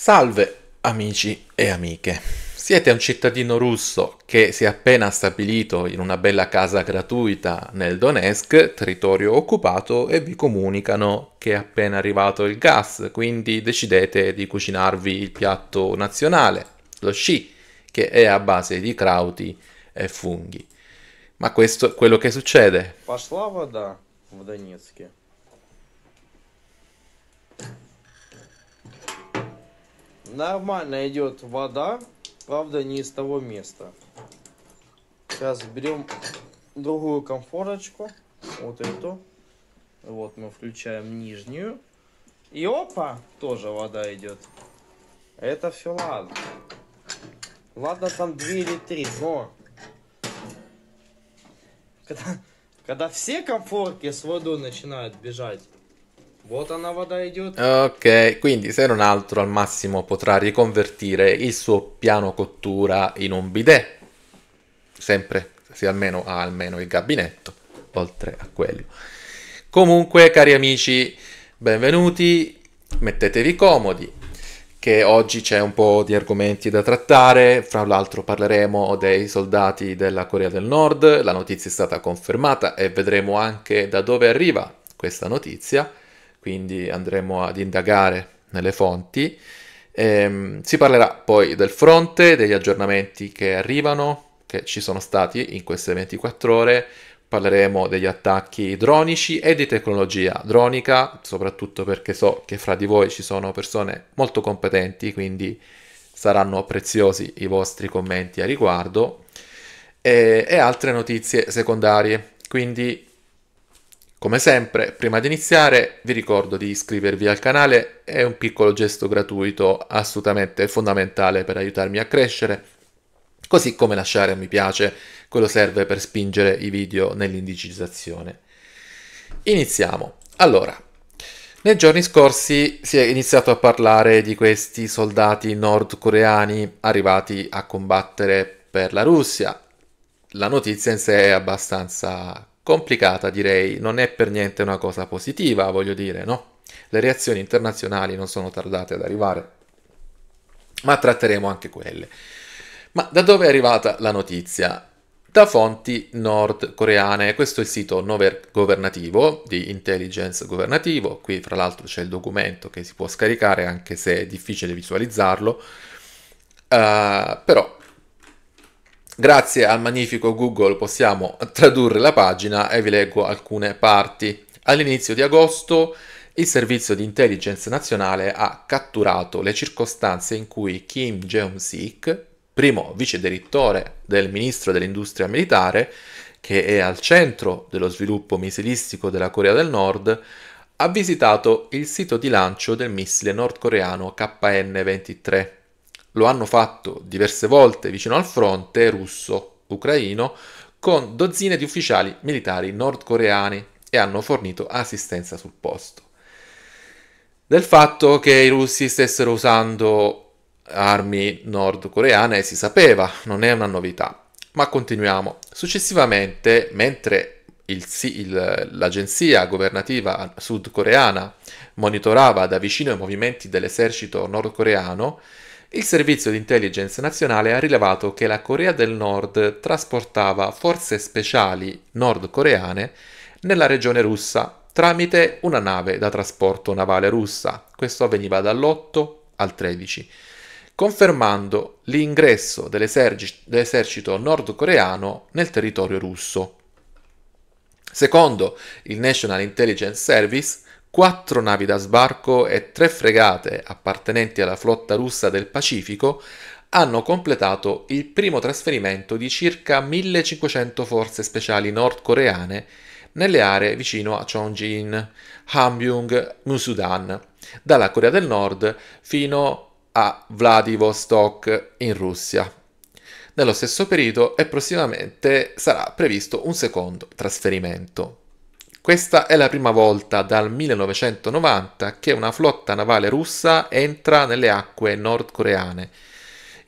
Salve amici e amiche. Siete un cittadino russo che si è appena stabilito in una bella casa gratuita nel Donetsk, territorio occupato, e vi comunicano che è appena arrivato il gas, quindi decidete di cucinarvi il piatto nazionale, lo sci, che è a base di crauti e funghi. Ma questo è quello che succede. Пошла вода в Донецке. Нормально идет вода, правда не из того места. Сейчас берем другую комфорочку, вот эту. Вот мы включаем нижнюю. И опа, тоже вода идет. Это все ладно. Ладно, там две или три, но... Когда, когда все комфорки с водой начинают бежать, Vuota una vada idiota. Ok, quindi se non altro al massimo potrà riconvertire il suo piano cottura in un bidet. Sempre, se almeno ha almeno il gabinetto, oltre a quello. Comunque, cari amici, benvenuti, mettetevi comodi, che oggi c'è un po' di argomenti da trattare, fra l'altro parleremo dei soldati della Corea del Nord, la notizia è stata confermata e vedremo anche da dove arriva questa notizia quindi andremo ad indagare nelle fonti. Ehm, si parlerà poi del fronte, degli aggiornamenti che arrivano, che ci sono stati in queste 24 ore, parleremo degli attacchi dronici e di tecnologia dronica, soprattutto perché so che fra di voi ci sono persone molto competenti, quindi saranno preziosi i vostri commenti a riguardo e, e altre notizie secondarie. Quindi come sempre, prima di iniziare vi ricordo di iscrivervi al canale, è un piccolo gesto gratuito assolutamente fondamentale per aiutarmi a crescere, così come lasciare un mi piace, quello serve per spingere i video nell'indicizzazione. Iniziamo. Allora, nei giorni scorsi si è iniziato a parlare di questi soldati nordcoreani arrivati a combattere per la Russia. La notizia in sé è abbastanza complicata, direi, non è per niente una cosa positiva, voglio dire, no? Le reazioni internazionali non sono tardate ad arrivare, ma tratteremo anche quelle. Ma da dove è arrivata la notizia? Da fonti nordcoreane, questo è il sito governativo di intelligence governativo, qui fra l'altro c'è il documento che si può scaricare anche se è difficile visualizzarlo, uh, però Grazie al magnifico Google possiamo tradurre la pagina e vi leggo alcune parti. All'inizio di agosto il servizio di intelligence nazionale ha catturato le circostanze in cui Kim Jeong-sik, primo vice direttore del ministro dell'industria militare, che è al centro dello sviluppo missilistico della Corea del Nord, ha visitato il sito di lancio del missile nordcoreano KN-23. Lo hanno fatto diverse volte vicino al fronte russo-ucraino con dozzine di ufficiali militari nordcoreani e hanno fornito assistenza sul posto. Del fatto che i russi stessero usando armi nordcoreane si sapeva, non è una novità. Ma continuiamo. Successivamente, mentre il, il, l'agenzia governativa sudcoreana monitorava da vicino i movimenti dell'esercito nordcoreano, il servizio di intelligence nazionale ha rilevato che la Corea del Nord trasportava forze speciali nordcoreane nella regione russa tramite una nave da trasporto navale russa. Questo avveniva dall'8 al 13, confermando l'ingresso dell'esercito, dell'esercito nordcoreano nel territorio russo. Secondo il National Intelligence Service, quattro navi da sbarco e tre fregate appartenenti alla flotta russa del Pacifico hanno completato il primo trasferimento di circa 1500 forze speciali nordcoreane nelle aree vicino a Chongjin, Hamgyong, Musudan, dalla Corea del Nord fino a Vladivostok in Russia. Nello stesso periodo e prossimamente sarà previsto un secondo trasferimento. Questa è la prima volta dal 1990 che una flotta navale russa entra nelle acque nordcoreane.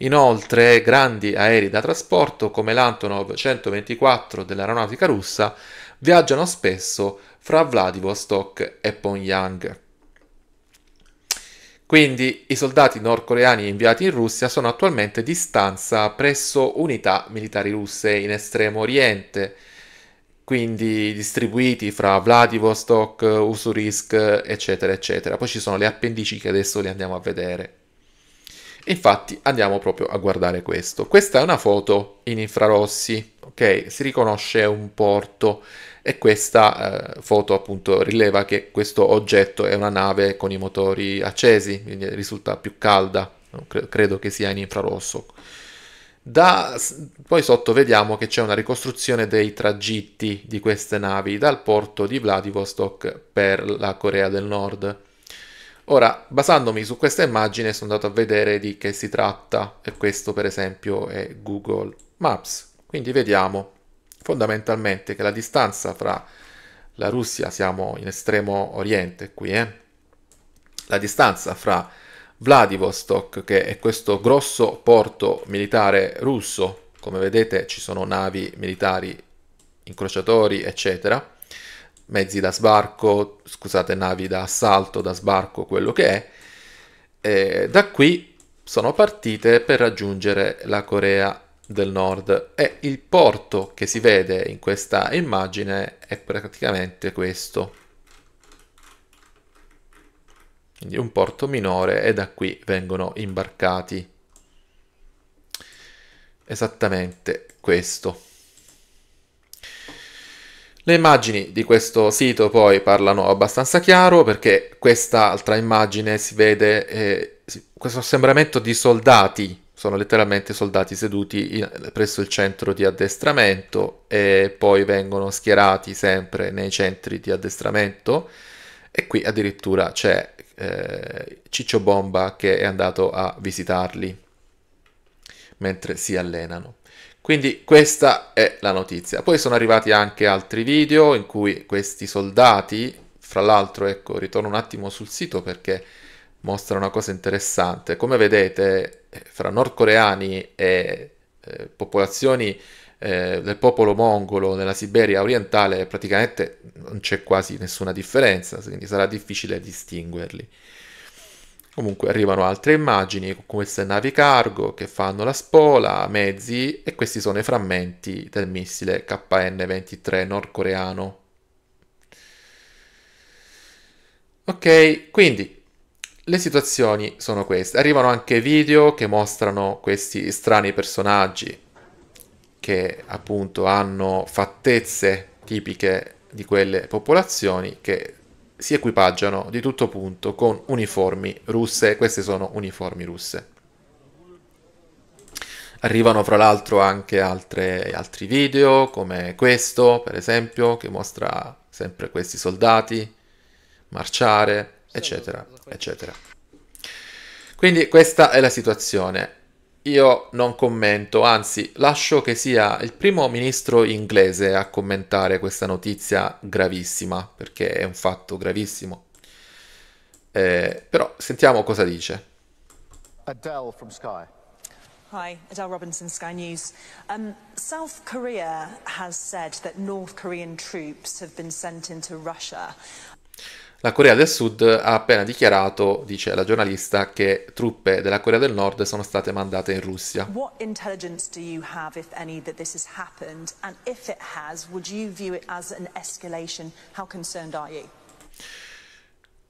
Inoltre, grandi aerei da trasporto come l'Antonov 124 dell'aeronautica russa viaggiano spesso fra Vladivostok e Pyongyang. Quindi i soldati nordcoreani inviati in Russia sono attualmente di stanza presso unità militari russe in Estremo Oriente, quindi distribuiti fra Vladivostok, Usurisk, eccetera, eccetera. Poi ci sono le appendici che adesso le andiamo a vedere. Infatti andiamo proprio a guardare questo. Questa è una foto in infrarossi, ok? Si riconosce un porto e questa eh, foto appunto rileva che questo oggetto è una nave con i motori accesi, quindi risulta più calda, credo che sia in infrarosso. Da, poi sotto vediamo che c'è una ricostruzione dei tragitti di queste navi dal porto di Vladivostok per la Corea del Nord. Ora, basandomi su questa immagine, sono andato a vedere di che si tratta, e questo per esempio è Google Maps. Quindi vediamo fondamentalmente che la distanza fra la Russia, siamo in estremo oriente qui, eh? la distanza fra Vladivostok, che è questo grosso porto militare russo, come vedete ci sono navi militari, incrociatori, eccetera, mezzi da sbarco, scusate, navi da assalto, da sbarco, quello che è. E da qui sono partite per raggiungere la Corea del Nord e il porto che si vede in questa immagine è praticamente questo quindi un porto minore e da qui vengono imbarcati. Esattamente questo. Le immagini di questo sito poi parlano abbastanza chiaro perché quest'altra immagine si vede eh, questo assembramento di soldati, sono letteralmente soldati seduti in, presso il centro di addestramento e poi vengono schierati sempre nei centri di addestramento e qui addirittura c'è eh, Ciccio Bomba che è andato a visitarli mentre si allenano. Quindi questa è la notizia. Poi sono arrivati anche altri video in cui questi soldati, fra l'altro, ecco, ritorno un attimo sul sito perché mostra una cosa interessante. Come vedete, eh, fra nordcoreani e eh, popolazioni eh, del popolo mongolo nella Siberia orientale praticamente non c'è quasi nessuna differenza, quindi sarà difficile distinguerli. Comunque arrivano altre immagini con queste navi cargo che fanno la spola, mezzi e questi sono i frammenti del missile KN-23 nordcoreano. Ok, quindi le situazioni sono queste. Arrivano anche video che mostrano questi strani personaggi che appunto hanno fattezze tipiche di quelle popolazioni che si equipaggiano di tutto punto con uniformi russe, queste sono uniformi russe. Arrivano fra l'altro anche altre, altri video come questo, per esempio, che mostra sempre questi soldati marciare, eccetera, eccetera. Quindi questa è la situazione. Io non commento, anzi lascio che sia il primo ministro inglese a commentare questa notizia gravissima, perché è un fatto gravissimo. Eh, però sentiamo cosa dice. Adele from Sky. Hi, Adele Robinson, Sky News. Um, South Korea has said that North Korean troops have been sent into Russia. La Corea del Sud ha appena dichiarato, dice la giornalista, che truppe della Corea del Nord sono state mandate in Russia. What intelligence do you have, if any, that this has happened? And if it has, would you view it as an escalation? How concerned are you?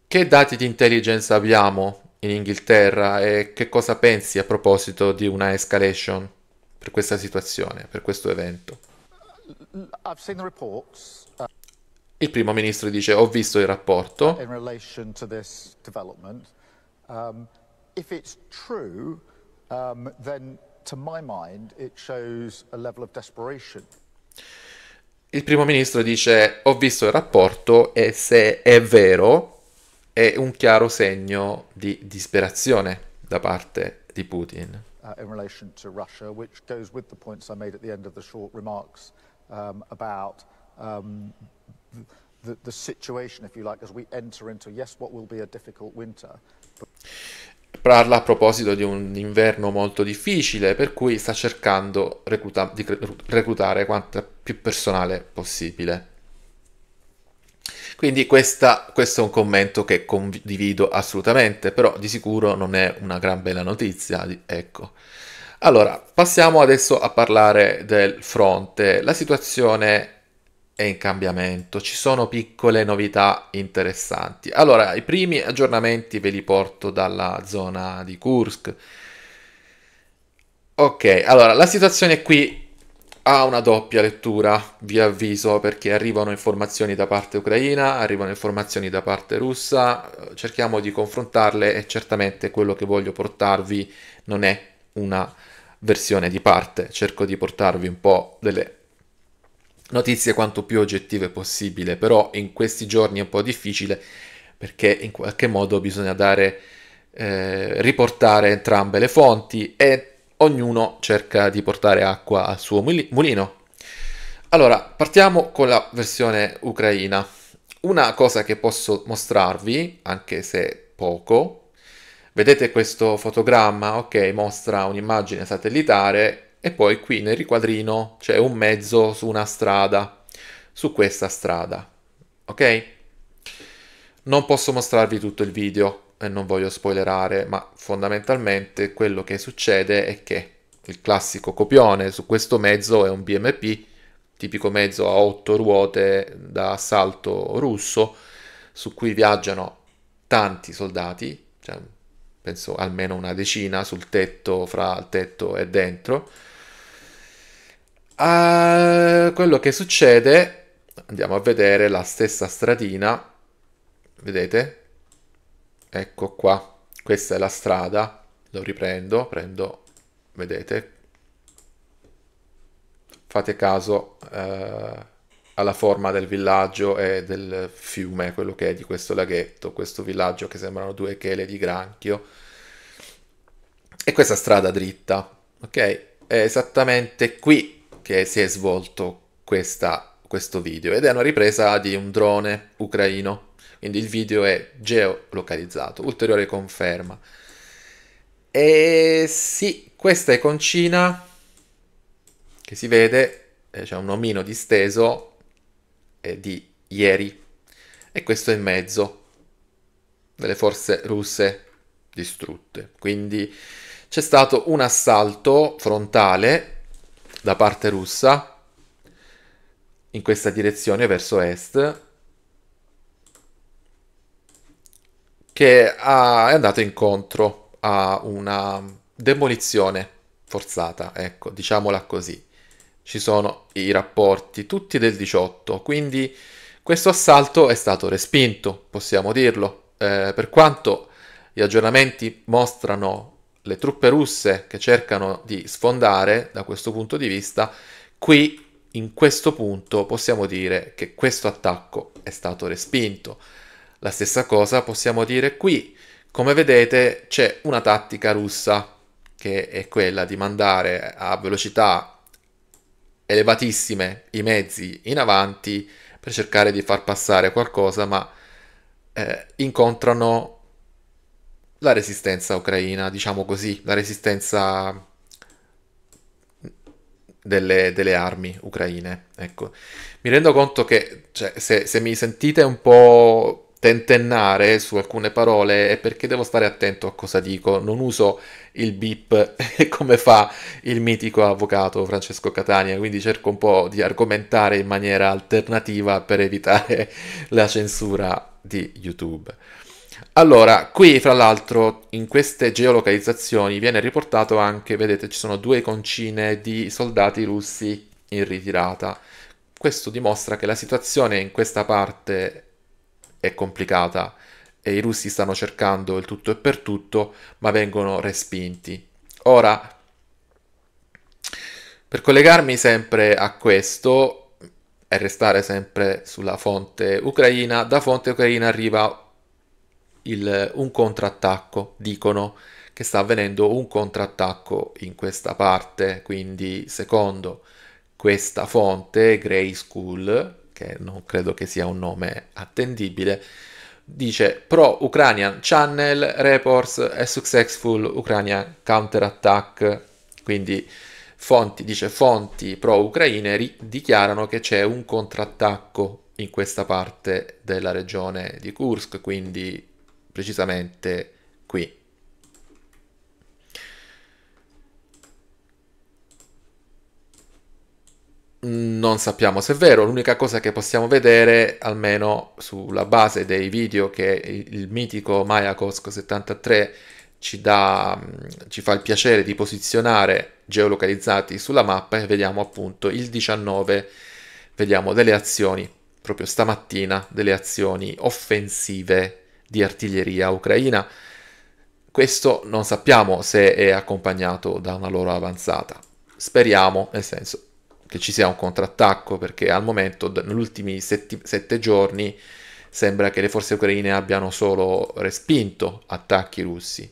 Che dati di intelligence abbiamo in Inghilterra e che cosa pensi a proposito di una escalation per questa situazione, per questo evento? I've seen the reports. Uh... Il primo ministro dice ho visto il rapporto. Um, um, il primo ministro dice ho visto il rapporto e se è vero è un chiaro segno di disperazione da parte di Putin. Uh, in relation to Russia, which goes with the points I made at the end of the short remarks um, about um, the, the situation, if you like, as we enter into, yes, what will be a difficult winter. But... Parla a proposito di un inverno molto difficile, per cui sta cercando recluta di reclutare quanto più personale possibile. Quindi questa, questo è un commento che condivido assolutamente, però di sicuro non è una gran bella notizia. Ecco. Allora, passiamo adesso a parlare del fronte. La situazione è in cambiamento, ci sono piccole novità interessanti. Allora, i primi aggiornamenti ve li porto dalla zona di Kursk. Ok, allora la situazione qui ha una doppia lettura, vi avviso, perché arrivano informazioni da parte ucraina, arrivano informazioni da parte russa, cerchiamo di confrontarle e certamente quello che voglio portarvi non è una versione di parte, cerco di portarvi un po' delle notizie quanto più oggettive possibile, però in questi giorni è un po' difficile perché in qualche modo bisogna dare, eh, riportare entrambe le fonti e ognuno cerca di portare acqua al suo mulino. Allora, partiamo con la versione ucraina. Una cosa che posso mostrarvi, anche se poco, vedete questo fotogramma, ok, mostra un'immagine satellitare e poi qui nel riquadrino c'è un mezzo su una strada, su questa strada, ok? Non posso mostrarvi tutto il video e non voglio spoilerare, ma fondamentalmente quello che succede è che il classico copione su questo mezzo è un BMP, tipico mezzo a otto ruote da assalto russo, su cui viaggiano tanti soldati, cioè penso almeno una decina sul tetto, fra il tetto e dentro, Uh, quello che succede, andiamo a vedere la stessa stradina, vedete? Ecco qua, questa è la strada, lo riprendo, prendo, vedete? Fate caso uh, alla forma del villaggio e del fiume, quello che è di questo laghetto, questo villaggio che sembrano due chele di granchio. E questa strada dritta, ok? È esattamente qui che si è svolto questa, questo video ed è una ripresa di un drone ucraino. Quindi il video è geolocalizzato, ulteriore conferma. E sì, questa è iconcina che si vede, eh, c'è cioè un omino disteso eh, di ieri e questo è in mezzo delle forze russe distrutte. Quindi c'è stato un assalto frontale da parte russa in questa direzione verso est che ha, è andato incontro a una demolizione forzata, ecco, diciamola così. Ci sono i rapporti tutti del 18, quindi questo assalto è stato respinto, possiamo dirlo, eh, per quanto gli aggiornamenti mostrano le truppe russe che cercano di sfondare da questo punto di vista, qui in questo punto possiamo dire che questo attacco è stato respinto. La stessa cosa possiamo dire qui. Come vedete c'è una tattica russa che è quella di mandare a velocità elevatissime i mezzi in avanti per cercare di far passare qualcosa, ma eh, incontrano la resistenza ucraina, diciamo così, la resistenza delle, delle armi ucraine. Ecco. Mi rendo conto che cioè, se, se mi sentite un po' tentennare su alcune parole è perché devo stare attento a cosa dico, non uso il bip come fa il mitico avvocato Francesco Catania, quindi cerco un po' di argomentare in maniera alternativa per evitare la censura di YouTube. Allora, qui fra l'altro in queste geolocalizzazioni viene riportato anche, vedete, ci sono due concine di soldati russi in ritirata. Questo dimostra che la situazione in questa parte è complicata e i russi stanno cercando il tutto e per tutto, ma vengono respinti. Ora, per collegarmi sempre a questo e restare sempre sulla fonte ucraina, da fonte ucraina arriva il, un contrattacco, dicono che sta avvenendo un contrattacco in questa parte, quindi secondo questa fonte, Grey School, che non credo che sia un nome attendibile, dice pro Ukrainian channel reports a successful Ukrainian counterattack, quindi fonti, dice fonti pro ucraine ri- dichiarano che c'è un contrattacco in questa parte della regione di Kursk, quindi precisamente qui. Non sappiamo se è vero, l'unica cosa che possiamo vedere, almeno sulla base dei video che il mitico Maya 73 ci, dà, ci fa il piacere di posizionare geolocalizzati sulla mappa e vediamo appunto il 19, vediamo delle azioni, proprio stamattina, delle azioni offensive di artiglieria ucraina. Questo non sappiamo se è accompagnato da una loro avanzata. Speriamo, nel senso che ci sia un contrattacco, perché al momento, negli ultimi setti- sette giorni, sembra che le forze ucraine abbiano solo respinto attacchi russi.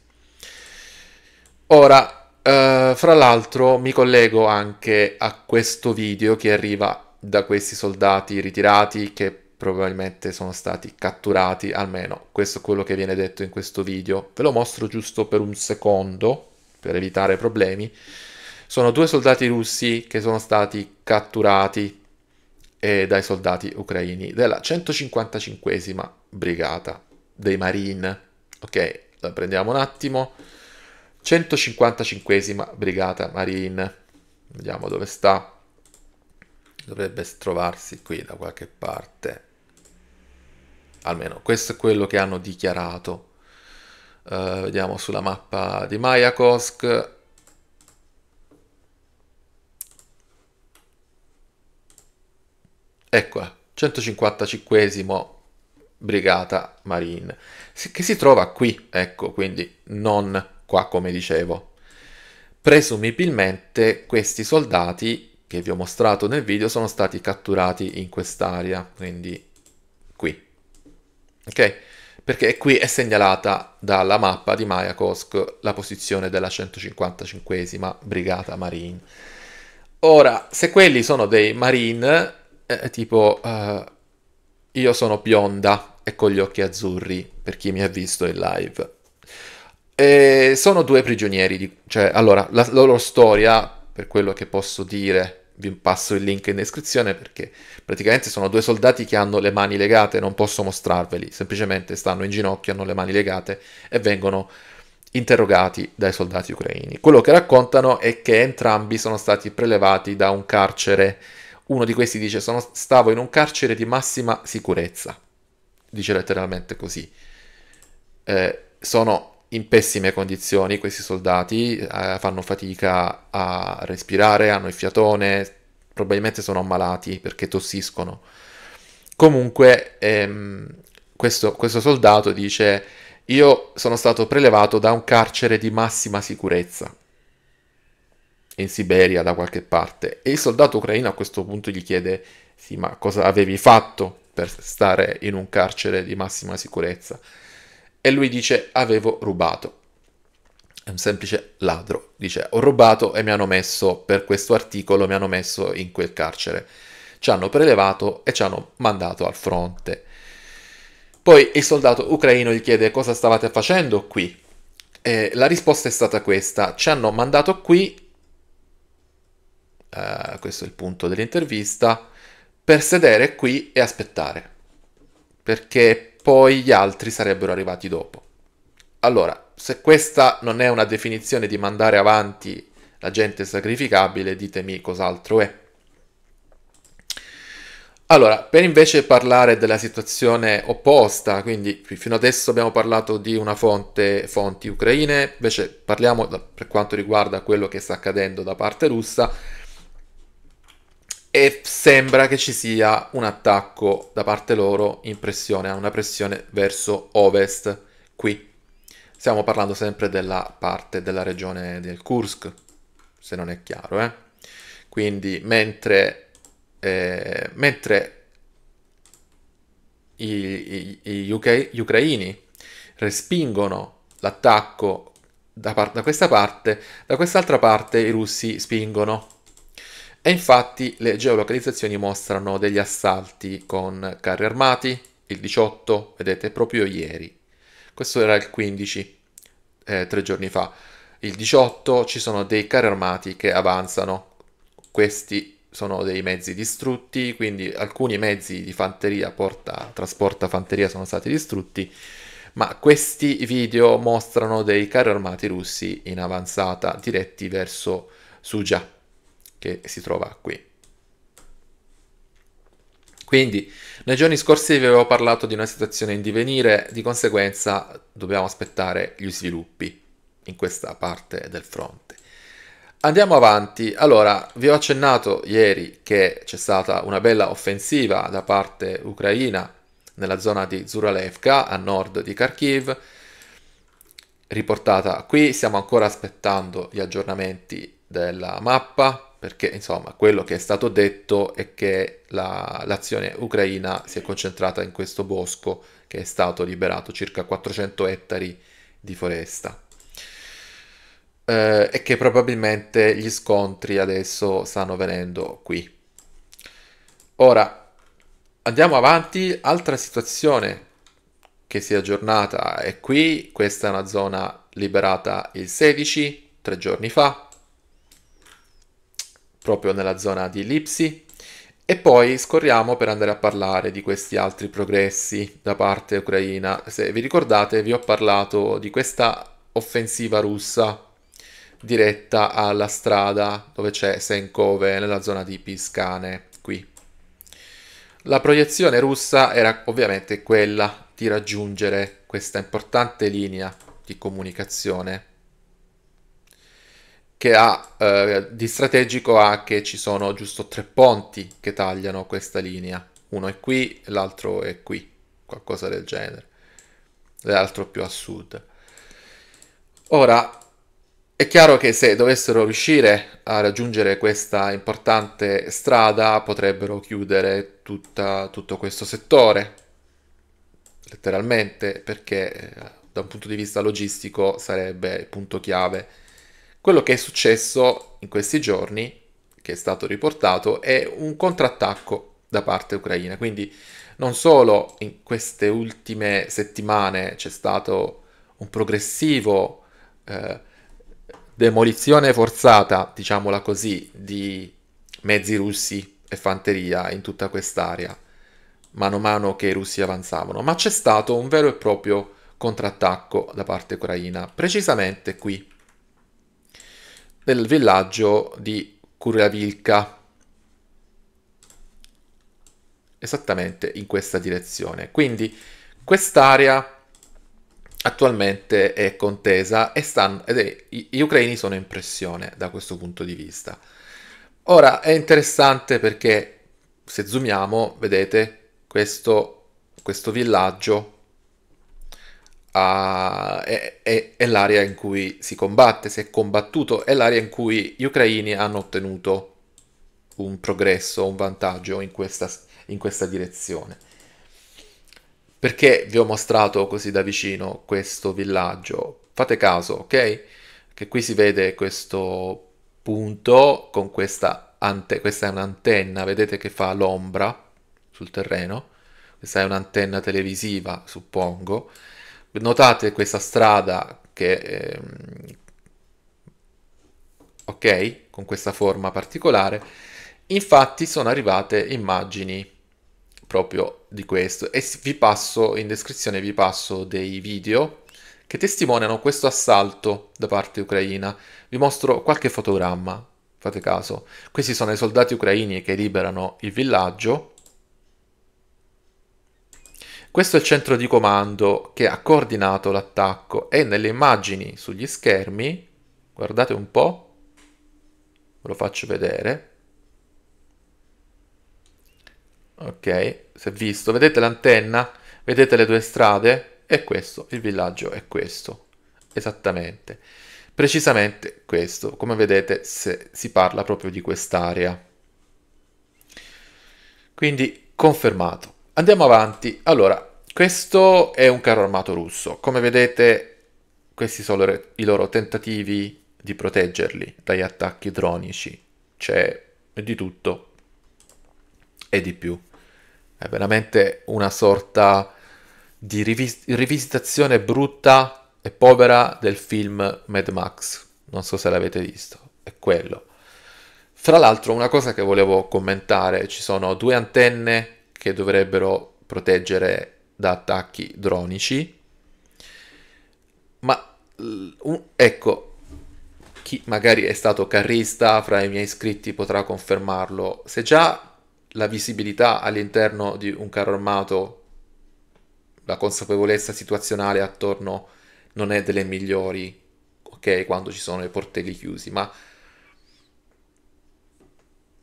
Ora, eh, fra l'altro, mi collego anche a questo video che arriva da questi soldati ritirati che probabilmente sono stati catturati, almeno questo è quello che viene detto in questo video. Ve lo mostro giusto per un secondo, per evitare problemi. Sono due soldati russi che sono stati catturati eh, dai soldati ucraini della 155 brigata dei Marine. Ok, la prendiamo un attimo. 155 brigata Marine. Vediamo dove sta. Dovrebbe trovarsi qui da qualche parte almeno questo è quello che hanno dichiarato. Uh, vediamo sulla mappa di Mayakovsk. Eccola, 155 Brigata Marine, che si trova qui, ecco, quindi non qua come dicevo. Presumibilmente questi soldati che vi ho mostrato nel video sono stati catturati in quest'area, quindi qui ok? Perché qui è segnalata dalla mappa di Mayakovsk la posizione della 155 Brigata Marine. Ora, se quelli sono dei Marine, eh, eh, tipo eh, io sono bionda e con gli occhi azzurri, per chi mi ha visto in live. E sono due prigionieri, di... cioè, allora, la, la loro storia, per quello che posso dire, vi passo il link in descrizione perché praticamente sono due soldati che hanno le mani legate, non posso mostrarveli, semplicemente stanno in ginocchio, hanno le mani legate e vengono interrogati dai soldati ucraini. Quello che raccontano è che entrambi sono stati prelevati da un carcere. Uno di questi dice sono, stavo in un carcere di massima sicurezza, dice letteralmente così. Eh, sono in pessime condizioni questi soldati, eh, fanno fatica a respirare, hanno il fiatone, probabilmente sono ammalati perché tossiscono. Comunque ehm, questo, questo soldato dice io sono stato prelevato da un carcere di massima sicurezza in Siberia da qualche parte e il soldato ucraino a questo punto gli chiede sì ma cosa avevi fatto per stare in un carcere di massima sicurezza e lui dice avevo rubato. È un semplice ladro, dice ho rubato e mi hanno messo per questo articolo, mi hanno messo in quel carcere. Ci hanno prelevato e ci hanno mandato al fronte. Poi il soldato ucraino gli chiede cosa stavate facendo qui. E la risposta è stata questa, ci hanno mandato qui Uh, questo è il punto dell'intervista, per sedere qui e aspettare. Perché poi gli altri sarebbero arrivati dopo. Allora, se questa non è una definizione di mandare avanti la gente sacrificabile, ditemi cos'altro è. Allora, per invece parlare della situazione opposta, quindi fino adesso abbiamo parlato di una fonte, fonti ucraine, invece parliamo per quanto riguarda quello che sta accadendo da parte russa e sembra che ci sia un attacco da parte loro in pressione, una pressione verso ovest qui. Stiamo parlando sempre della parte della regione del Kursk, se non è chiaro. Eh? Quindi mentre, eh, mentre i, i, gli UK, gli ucraini respingono l'attacco da, da questa parte, da quest'altra parte i russi spingono e infatti le geolocalizzazioni mostrano degli assalti con carri armati, il 18, vedete, proprio ieri. Questo era il 15, eh, tre giorni fa. Il 18 ci sono dei carri armati che avanzano. Questi sono dei mezzi distrutti, quindi alcuni mezzi di fanteria, porta, trasporta fanteria sono stati distrutti, ma questi video mostrano dei carri armati russi in avanzata diretti verso Sugia che si trova qui. Quindi, nei giorni scorsi vi avevo parlato di una situazione in divenire, di conseguenza dobbiamo aspettare gli sviluppi in questa parte del fronte. Andiamo avanti, allora vi ho accennato ieri che c'è stata una bella offensiva da parte ucraina nella zona di Zuralevka a nord di Kharkiv, riportata qui, stiamo ancora aspettando gli aggiornamenti della mappa, perché insomma quello che è stato detto è che la, l'azione ucraina si è concentrata in questo bosco che è stato liberato, circa 400 ettari di foresta. Eh, e che probabilmente gli scontri adesso stanno venendo qui. Ora andiamo avanti, altra situazione che si è aggiornata è qui, questa è una zona liberata il 16, tre giorni fa, proprio nella zona di Lipsi. E poi scorriamo per andare a parlare di questi altri progressi da parte ucraina. Se vi ricordate vi ho parlato di questa offensiva russa diretta alla strada dove c'è Senkove nella zona di Piscane, qui. La proiezione russa era ovviamente quella di raggiungere questa importante linea di comunicazione che ha eh, di strategico ha che ci sono giusto tre ponti che tagliano questa linea. Uno è qui, l'altro è qui, qualcosa del genere. L'altro più a sud. Ora, è chiaro che se dovessero riuscire a raggiungere questa importante strada potrebbero chiudere tutta, tutto questo settore, letteralmente, perché eh, da un punto di vista logistico sarebbe il punto chiave quello che è successo in questi giorni, che è stato riportato, è un contrattacco da parte ucraina. Quindi non solo in queste ultime settimane c'è stato un progressivo eh, demolizione forzata, diciamola così, di mezzi russi e fanteria in tutta quest'area, mano a mano che i russi avanzavano, ma c'è stato un vero e proprio contrattacco da parte ucraina, precisamente qui, nel villaggio di Kurjavilka esattamente in questa direzione. Quindi quest'area attualmente è contesa e stanno, è, gli ucraini sono in pressione da questo punto di vista. Ora è interessante perché se zoomiamo, vedete questo, questo villaggio a, è, è, è l'area in cui si combatte, si è combattuto, è l'area in cui gli ucraini hanno ottenuto un progresso, un vantaggio in questa, in questa direzione. Perché vi ho mostrato così da vicino questo villaggio? Fate caso, ok? Che qui si vede questo punto con questa, ante- questa è un'antenna, vedete che fa l'ombra sul terreno? Questa è un'antenna televisiva, suppongo notate questa strada che eh, ok con questa forma particolare infatti sono arrivate immagini proprio di questo e vi passo in descrizione vi passo dei video che testimoniano questo assalto da parte ucraina vi mostro qualche fotogramma fate caso questi sono i soldati ucraini che liberano il villaggio questo è il centro di comando che ha coordinato l'attacco e nelle immagini sugli schermi, guardate un po', ve lo faccio vedere. Ok, si è visto, vedete l'antenna, vedete le due strade è questo, il villaggio è questo, esattamente. Precisamente questo, come vedete si parla proprio di quest'area. Quindi confermato. Andiamo avanti. Allora, questo è un carro armato russo. Come vedete, questi sono i loro tentativi di proteggerli dagli attacchi dronici. C'è di tutto e di più. È veramente una sorta di rivis- rivisitazione brutta e povera del film Mad Max. Non so se l'avete visto, è quello. Fra l'altro, una cosa che volevo commentare, ci sono due antenne che dovrebbero proteggere da attacchi dronici. Ma ecco, chi magari è stato carrista fra i miei iscritti potrà confermarlo. Se già la visibilità all'interno di un carro armato, la consapevolezza situazionale attorno non è delle migliori, ok, quando ci sono i portelli chiusi, ma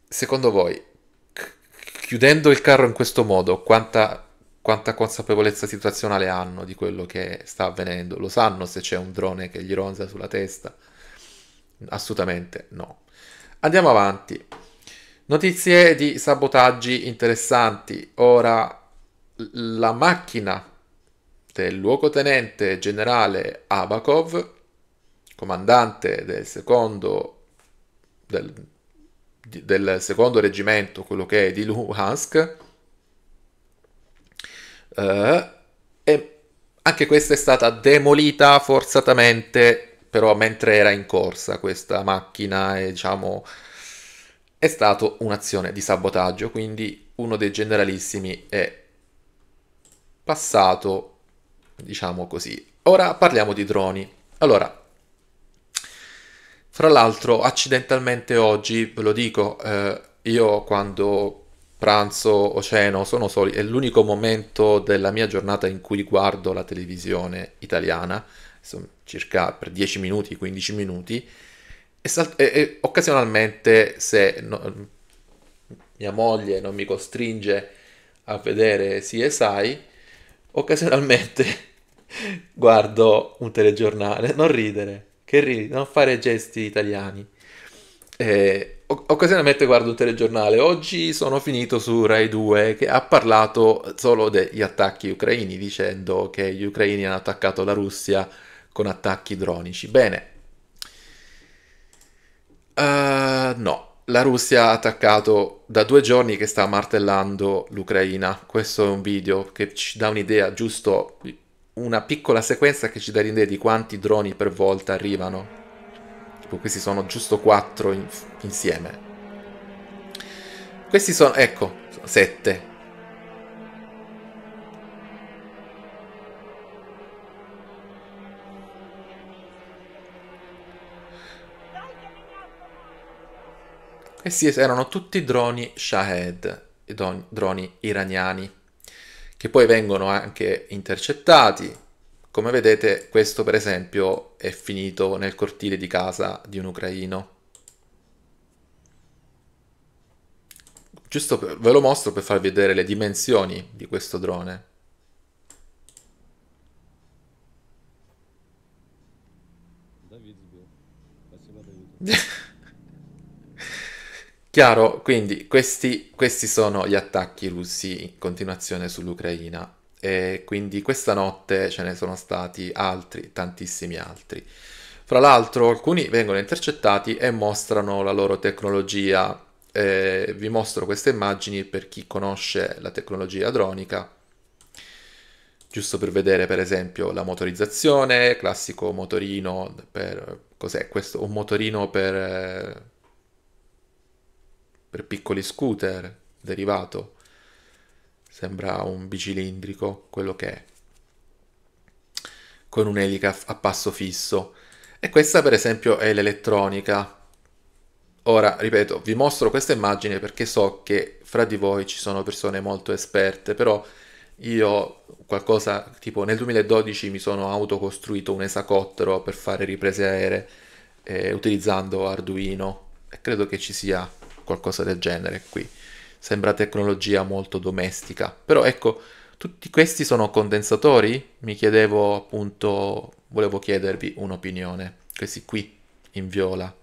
secondo voi chiudendo il carro in questo modo, quanta, quanta, consapevolezza situazionale hanno di quello che sta avvenendo? Lo sanno se c'è un drone che gli ronza sulla testa? Assolutamente no. Andiamo avanti. Notizie di sabotaggi interessanti. Ora, la macchina del luogotenente generale Abakov, comandante del secondo del, del secondo reggimento, quello che è di Luhansk, eh, e anche questa è stata demolita forzatamente, però mentre era in corsa questa macchina, e, diciamo, è stata un'azione di sabotaggio, quindi uno dei generalissimi è passato, diciamo così. Ora parliamo di droni. Allora, fra l'altro, accidentalmente oggi, ve lo dico, eh, io quando pranzo o ceno sono soli, è l'unico momento della mia giornata in cui guardo la televisione italiana, insomma, circa per 10 minuti, 15 minuti, e, salt- e, e occasionalmente se no, mia moglie non mi costringe a vedere CSI, occasionalmente guardo un telegiornale, non ridere. Che ridi, non fare gesti italiani. Eh, occasionalmente guardo il telegiornale. Oggi sono finito su Rai 2 che ha parlato solo degli attacchi ucraini, dicendo che gli ucraini hanno attaccato la Russia con attacchi dronici. Bene. Uh, no, la Russia ha attaccato da due giorni che sta martellando l'Ucraina. Questo è un video che ci dà un'idea giusto una piccola sequenza che ci dà l'idea di quanti droni per volta arrivano. Tipo, questi sono giusto 4 in, insieme. Questi sono, ecco, 7. Questi erano tutti droni Shahed, i droni iraniani che poi vengono anche intercettati. Come vedete questo per esempio è finito nel cortile di casa di un ucraino. Giusto per, ve lo mostro per farvi vedere le dimensioni di questo drone. David Chiaro, quindi questi, questi sono gli attacchi russi in continuazione sull'Ucraina e quindi questa notte ce ne sono stati altri, tantissimi altri. Fra l'altro alcuni vengono intercettati e mostrano la loro tecnologia. Eh, vi mostro queste immagini per chi conosce la tecnologia dronica, giusto per vedere per esempio la motorizzazione, classico motorino per... cos'è questo? Un motorino per eh, per piccoli scooter derivato. Sembra un bicilindrico, quello che è. Con un'elica a passo fisso. E questa per esempio è l'elettronica. Ora, ripeto, vi mostro questa immagine perché so che fra di voi ci sono persone molto esperte, però io qualcosa tipo nel 2012 mi sono autocostruito un esacottero per fare riprese aeree eh, utilizzando Arduino e credo che ci sia qualcosa del genere qui. Sembra tecnologia molto domestica, però ecco, tutti questi sono condensatori? Mi chiedevo appunto, volevo chiedervi un'opinione, questi qui in viola.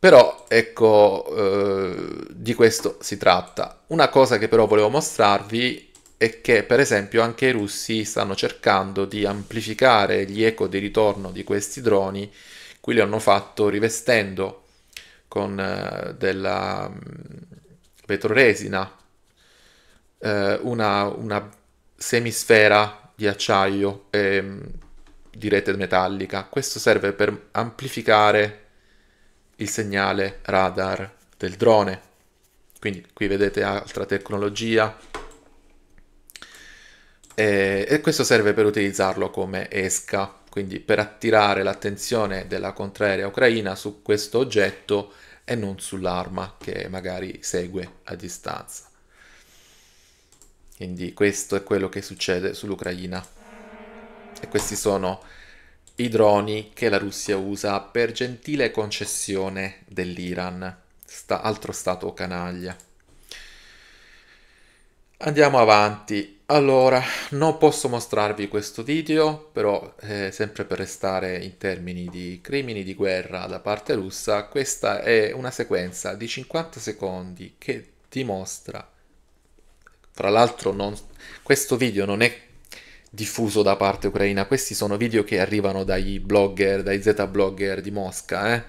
Però ecco, eh, di questo si tratta. Una cosa che però volevo mostrarvi è che per esempio anche i russi stanno cercando di amplificare gli eco di ritorno di questi droni, qui li hanno fatto rivestendo con eh, della mm, vetroresina, eh, una, una semisfera di acciaio e ehm, di rete metallica. Questo serve per amplificare il segnale radar del drone. Quindi qui vedete altra tecnologia. E, eh, e questo serve per utilizzarlo come esca quindi per attirare l'attenzione della contraerea ucraina su questo oggetto e non sull'arma che magari segue a distanza. Quindi questo è quello che succede sull'Ucraina. E questi sono i droni che la Russia usa per gentile concessione dell'Iran, sta- altro stato canaglia. Andiamo avanti. Allora, non posso mostrarvi questo video, però eh, sempre per restare in termini di crimini di guerra da parte russa, questa è una sequenza di 50 secondi che dimostra, tra l'altro non, questo video non è diffuso da parte ucraina, questi sono video che arrivano dai blogger, dai z-blogger di Mosca, eh?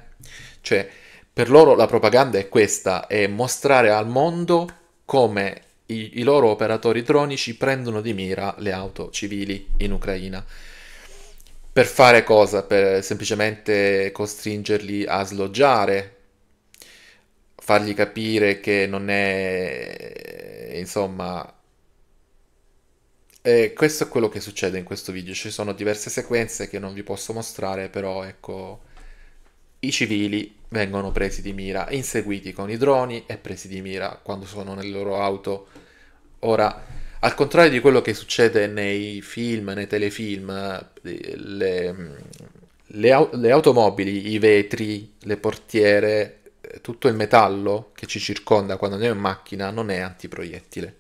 cioè per loro la propaganda è questa, è mostrare al mondo come i, i loro operatori dronici prendono di mira le auto civili in Ucraina. Per fare cosa? Per semplicemente costringerli a sloggiare, fargli capire che non è, insomma, e questo è quello che succede in questo video. Ci sono diverse sequenze che non vi posso mostrare, però ecco, i civili vengono presi di mira, inseguiti con i droni e presi di mira quando sono nelle loro auto. Ora, al contrario di quello che succede nei film, nei telefilm, eh, le, le, le automobili, i vetri, le portiere, eh, tutto il metallo che ci circonda quando andiamo in macchina non è antiproiettile,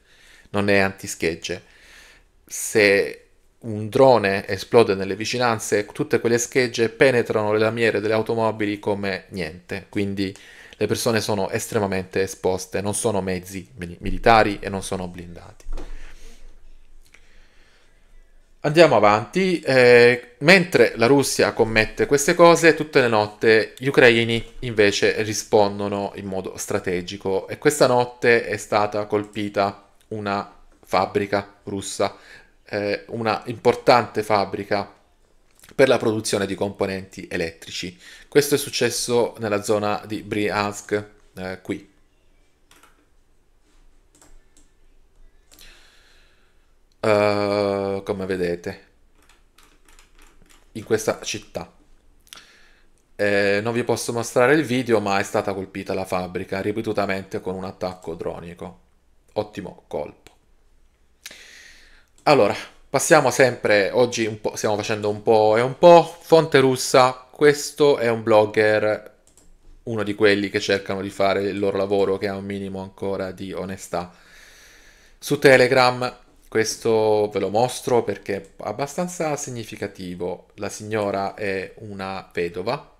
non è antischegge. Se un drone esplode nelle vicinanze, tutte quelle schegge penetrano le lamiere delle automobili come niente, quindi le persone sono estremamente esposte, non sono mezzi militari e non sono blindati. Andiamo avanti, eh, mentre la Russia commette queste cose, tutte le notte gli ucraini invece rispondono in modo strategico e questa notte è stata colpita una fabbrica russa eh, una importante fabbrica per la produzione di componenti elettrici. Questo è successo nella zona di Briansk, eh, qui. Uh, come vedete, in questa città. Eh, non vi posso mostrare il video, ma è stata colpita la fabbrica ripetutamente con un attacco dronico. Ottimo colpo. Allora, passiamo sempre, oggi un po', stiamo facendo un po' e un po', fonte russa, questo è un blogger, uno di quelli che cercano di fare il loro lavoro, che ha un minimo ancora di onestà. Su Telegram, questo ve lo mostro perché è abbastanza significativo, la signora è una vedova,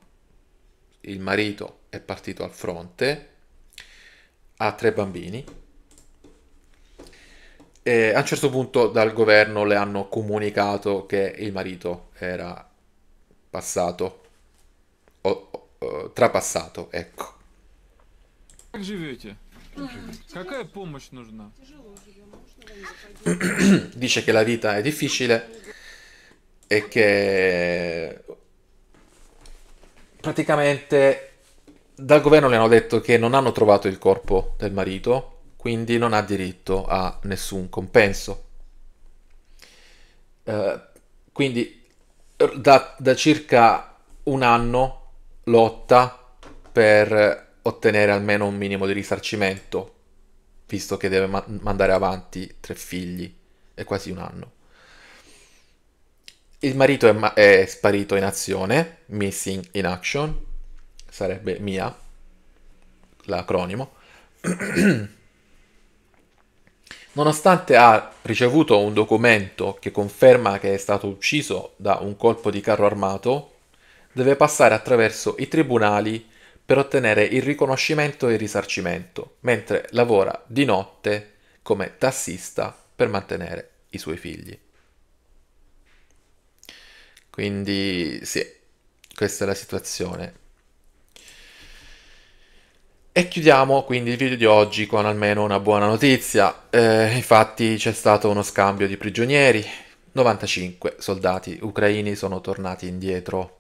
il marito è partito al fronte, ha tre bambini, e a un certo punto dal governo le hanno comunicato che il marito era passato, o, trapassato, ecco. Come vivete? Какая помощь нужна? Dice che la vita è difficile e che praticamente dal governo le hanno detto che non hanno trovato il corpo del marito quindi non ha diritto a nessun compenso. Eh, quindi da, da circa un anno lotta per ottenere almeno un minimo di risarcimento, visto che deve ma- mandare avanti tre figli, è quasi un anno. Il marito è, ma- è sparito in azione, missing in action, sarebbe MIA, l'acronimo. Nonostante ha ricevuto un documento che conferma che è stato ucciso da un colpo di carro armato, deve passare attraverso i tribunali per ottenere il riconoscimento e il risarcimento, mentre lavora di notte come tassista per mantenere i suoi figli. Quindi sì, questa è la situazione. E chiudiamo quindi il video di oggi con almeno una buona notizia. Eh, infatti c'è stato uno scambio di prigionieri. 95 soldati ucraini sono tornati indietro.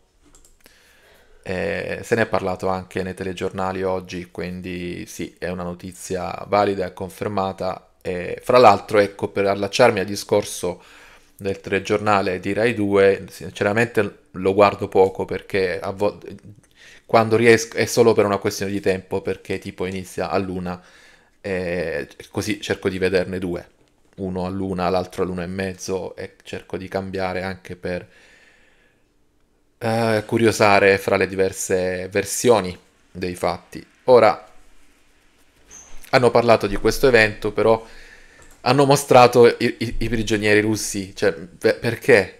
Eh, se ne è parlato anche nei telegiornali oggi, quindi sì, è una notizia valida e confermata. E, fra l'altro, ecco, per allacciarmi al discorso del telegiornale di Rai 2, sinceramente lo guardo poco perché a volte quando riesco è solo per una questione di tempo perché tipo inizia a luna e così cerco di vederne due uno a luna l'altro a luna e mezzo e cerco di cambiare anche per eh, curiosare fra le diverse versioni dei fatti ora hanno parlato di questo evento però hanno mostrato i, i, i prigionieri russi cioè perché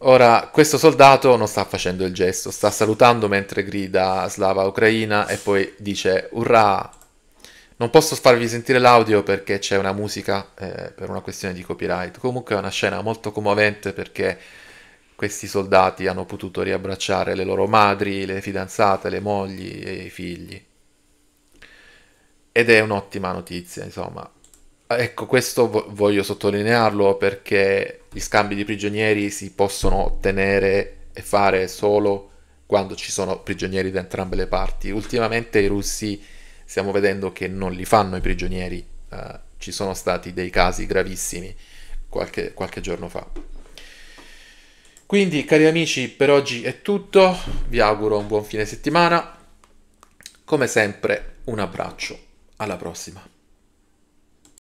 Ora, questo soldato non sta facendo il gesto, sta salutando mentre grida slava ucraina e poi dice urrà. Non posso farvi sentire l'audio perché c'è una musica eh, per una questione di copyright. Comunque è una scena molto commovente perché questi soldati hanno potuto riabbracciare le loro madri, le fidanzate, le mogli e i figli. Ed è un'ottima notizia, insomma. Ah, ecco, questo voglio sottolinearlo perché gli scambi di prigionieri si possono ottenere e fare solo quando ci sono prigionieri da entrambe le parti. Ultimamente i russi stiamo vedendo che non li fanno i prigionieri, uh, ci sono stati dei casi gravissimi qualche, qualche giorno fa. Quindi cari amici, per oggi è tutto, vi auguro un buon fine settimana, come sempre un abbraccio, alla prossima.